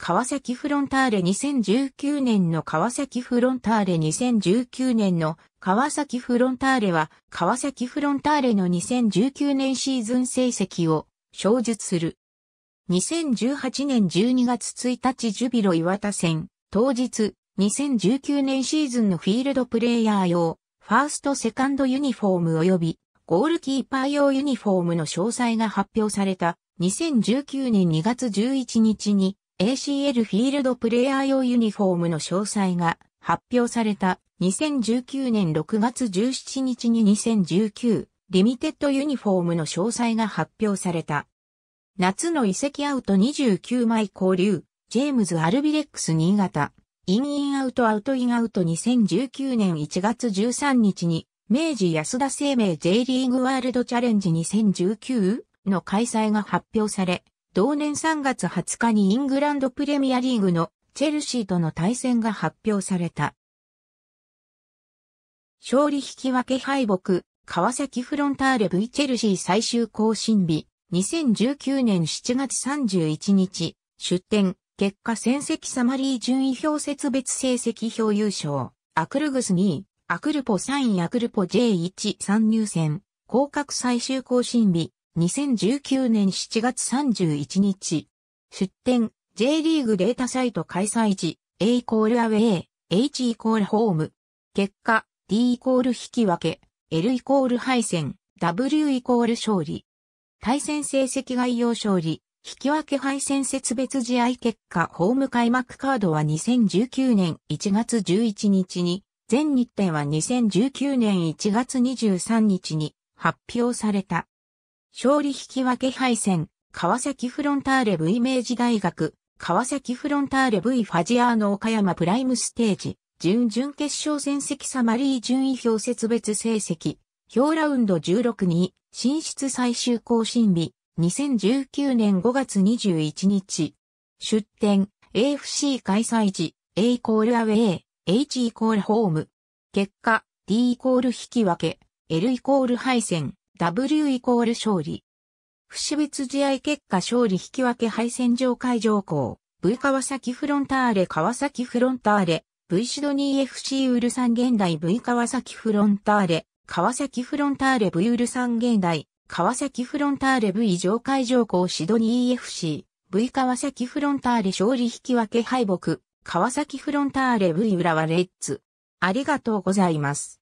川崎フロンターレ2019年の川崎フロンターレ2019年の川崎フロンターレは川崎フロンターレの2019年シーズン成績を小述する。2018年12月1日ジュビロ岩田戦当日2019年シーズンのフィールドプレイヤー用ファーストセカンドユニフォーム及びゴールキーパー用ユニフォームの詳細が発表された2019年2月11日に ACL フィールドプレイヤー用ユニフォームの詳細が発表された2019年6月17日に2019リミテッドユニフォームの詳細が発表された。夏の遺跡アウト29枚交流、ジェームズ・アルビレックス新潟、インインアウトアウトインアウト2019年1月13日に、明治安田生命 J リーグワールドチャレンジ2019の開催が発表され、同年3月20日にイングランドプレミアリーグのチェルシーとの対戦が発表された。勝利引き分け敗北、川崎フロンターレ V チェルシー最終更新日、2019年7月31日、出展、結果戦績サマリー順位表節別成績表優勝、アクルグス2位、アクルポ3位アクルポ J1 参入戦、降格最終更新日、2019年7月31日。出展、J リーグデータサイト開催時、A イコールアウェイ、H イコールホーム。結果、D イコール引き分け、L イコール敗戦、W イコール勝利。対戦成績概要勝利、引き分け敗戦節別試合結果ホーム開幕カードは2019年1月11日に、全日程は2019年1月23日に発表された。勝利引き分け敗戦、川崎フロンターレ V 明治大学、川崎フロンターレ V ファジアーノ岡山プライムステージ、準々決勝戦績サマリー順位表節別成績、表ラウンド16に、進出最終更新日、2019年5月21日、出展、AFC 開催時、A イコールアウェイ、H イコールホーム。結果、D イコール引き分け、L イコール敗戦。W イコール勝利。不死別試合結果勝利引き分け敗戦場会上校、V 川崎フロンターレ川崎フロンターレ、V シドニー FC ウルサン現代 V 川崎フロンターレ、川崎フロンターレ V ウルサン現代、川崎フロンターレ V 上会上校シドニー FC、V 川崎フロンターレ勝利引き分け敗北、川崎フロンターレ V 浦和レッズ。ありがとうございます。